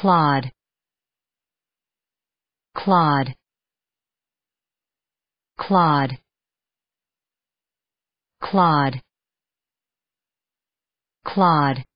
Claude Claude Claude Claude Claude